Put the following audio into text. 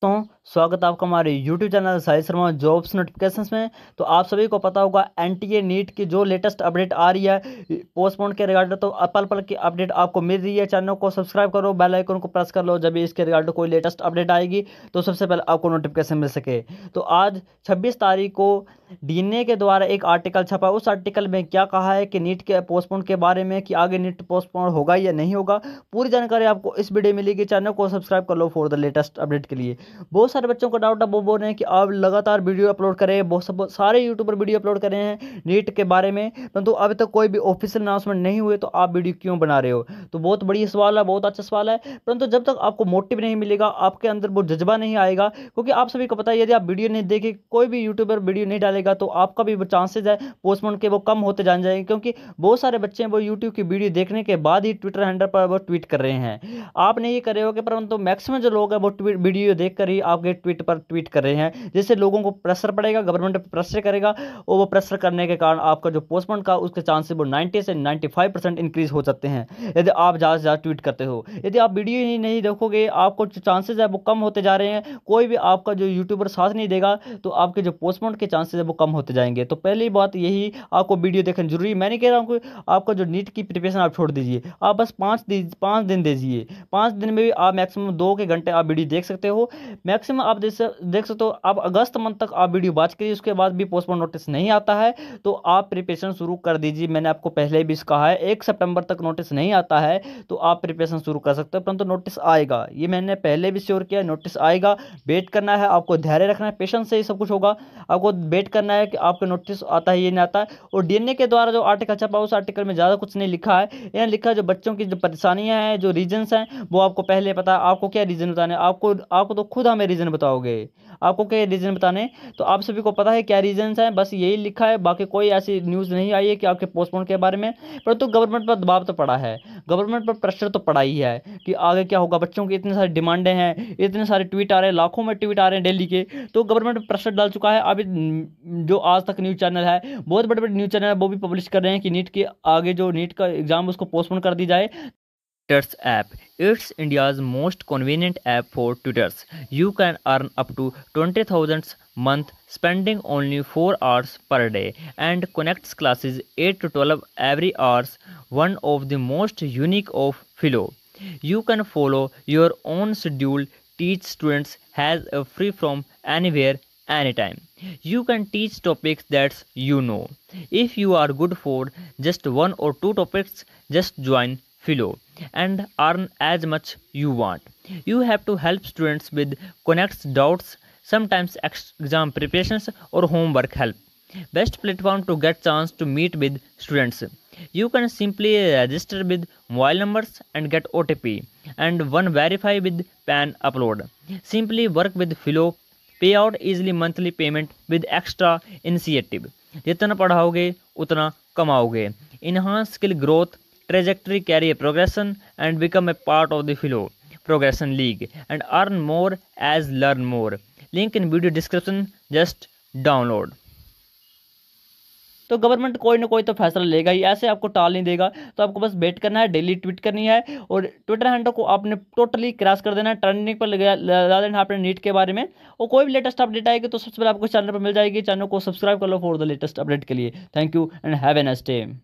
temps स्वागत है आपका हमारे YouTube channel Sai Sharma jobs notifications में तो आप सभी को पता होगा एन टी नीट की जो लेटेस्ट अपडेट आ रही है पोस्टपोन के रिगार्ड तो पल पल की अपडेट आपको मिल रही है चैनल को सब्सक्राइब करो बेल आइकन को प्रेस कर लो जब इसके रिगार्ड कोई लेटेस्ट अपडेट आएगी तो सबसे पहले आपको नोटिफिकेशन मिल सके तो आज छब्बीस तारीख को डी के द्वारा एक आर्टिकल छपा उस आर्टिकल में क्या कहा है कि नीट के पोस्टपोन के बारे में कि आगे नीट पोस्टपोन होगा या नहीं होगा पूरी जानकारी आपको इस वीडियो मिलेगी चैनल को सब्सक्राइब कर लो फॉर द लेटेस्ट अपडेट के लिए बहुत सारे बच्चों का डाउट अब वो बोल रहे हैं कि आप लगातार वीडियो अपलोड करें बहुत सब सारे यूट्यूबर वीडियो अपलोड कर रहे हैं नीट के बारे में परंतु तो अभी तक तो कोई भी ऑफिशियल अनाउंसमेंट नहीं हुए तो आप वीडियो क्यों बना रहे हो तो बहुत बढ़िया सवाल है बहुत अच्छा सवाल है परंतु जब तक आपको मोटिव नहीं मिलेगा आपके अंदर वो जज्बा नहीं आएगा क्योंकि आप सभी को पता है यदि आप वीडियो नहीं देखें कोई भी यूट्यूबर वीडियो नहीं डालेगा तो आपका भी चांसेज है पोस्टमोन के वो कम होते जान जाएंगे क्योंकि बहुत सारे बच्चे हैं वो यूट्यूब की वीडियो देखने के बाद ही ट्विटर हैंडल पर वो ट्वीट कर रहे हैं आपने ये करे कि परंतु मैक्सिमम जो लोग हैं वो वीडियो देख ही आपके अपने ट्वीट पर ट्वीट कर रहे हैं जिससे लोगों को प्रेशर पड़ेगा गवर्नमेंट पर प्रेशर करेगा और वो प्रेशर करने के कारण आपका जो पोस्टमेंट का उसके चांसेस वो नाइन्टी से नाइन्टी फाइव परसेंट इंक्रीज हो सकते हैं यदि आप ज़्यादा से ज़्यादा ट्वीट करते हो यदि आप वीडियो ही नहीं देखोगे आपको जो चांसेज है वो कम होते जा रहे हैं कोई भी आपका जो यूट्यूबर साथ नहीं देगा तो आपके जो पोस्टमेंट के चांसेज है वो कम होते जाएंगे तो पहली बात यही आपको वीडियो देखना जरूरी मैं नहीं कह रहा हूँ कि आपका जो नीट की प्रिपरेशन आप छोड़ दीजिए आप बस पाँच दिन पाँच दिन दीजिए पाँच दिन में भी आप मैक्सिमम दो के घंटे आप वीडियो देख सकते हो मैक्स मैक्सिमम आप देख सकते हो आप अगस्त मंथ तक आप वीडियो बात करिए उसके बाद भी पोस्टपोन नोटिस नहीं आता है तो आप प्रिपरेशन शुरू कर दीजिए मैंने आपको पहले भी कहा है एक सितंबर तक नोटिस नहीं आता है तो आप प्रिपरेशन शुरू कर सकते हो परंतु तो नोटिस आएगा ये मैंने पहले भी श्योर किया नोटिस आएगा वेट करना है आपको धैर्य रखना है पेशेंस से ही सब कुछ होगा आपको वेट करना है कि आपको नोटिस आता है ये नहीं आता है और डीएनए के द्वारा जो आर्टिकल छपा उस आर्टिकल में ज़्यादा कुछ नहीं लिखा है यहाँ लिखा जो बच्चों की जो परेशानियाँ हैं जो रीजन्स हैं वो आपको पहले पता है आपको क्या रीजन बताने आपको आपको तो खुद हमें रीज़न बताओगे आपको क्या रीज़न बताने तो आप सभी को पता है क्या रीज़न्स हैं बस यही लिखा है बाकी कोई ऐसी न्यूज़ नहीं आई है कि आपके पोस्टपोन के बारे में परंतु तो गवर्नमेंट पर दबाव तो पड़ा है गवर्नमेंट पर प्रेशर तो पड़ा ही है कि आगे क्या होगा बच्चों की इतने सारी डिमांडें हैं इतने सारे ट्वीट आ रहे हैं लाखों में ट्वीट आ रहे हैं डेली के तो गवर्नमेंट पर प्रेशर डाल चुका है अभी जो आज तक न्यूज़ चैनल है बहुत बड़े बड़े न्यूज़ चैनल है वो भी पब्लिश कर रहे हैं कि नीट के आगे जो नीट का एग्ज़ाम उसको पोस्टपोन कर दी जाए Tutors app. It's India's most convenient app for tutors. You can earn up to 20,000 month spending only 4 hours per day and connects classes 8 to 12 every hours. One of the most unique of Philo. You can follow your own schedule, teach students has a free from anywhere anytime. You can teach topics that you know. If you are good for just one or two topics, just join fellow and earn as much you want. You have to help students with connects, doubts, sometimes exam preparations or homework help. Best platform to get chance to meet with students. You can simply register with mobile numbers and get OTP and one verify with PAN upload. Simply work with fellow pay out easily monthly payment with extra initiative जितना पढ़ाओगे उतना कमाओगे enhance skill growth trajectory, carry a progression and become a part of the Philo Progression League and earn more as learn more. Link in video description, just download. तो government कोई ना कोई तो फैसला लेगा ही ऐसे आपको टाल नहीं देगा तो आपको बस वेट करना है डेली ट्वीट करनी है और ट्विटर हैंडल को आपने टोटली क्रैश कर देना है ट्रेंडिंग पर लगा देना आपने नीट के बारे में और कोई भी लेटेस्ट अपडेट आएगी तो सबसे पहले आपको चैनल पर मिल जाएगी चैनल को सब्सक्राइब कर लो फॉर द लेटेस्ट अपडेट के लिए thank you and have an एस्टेम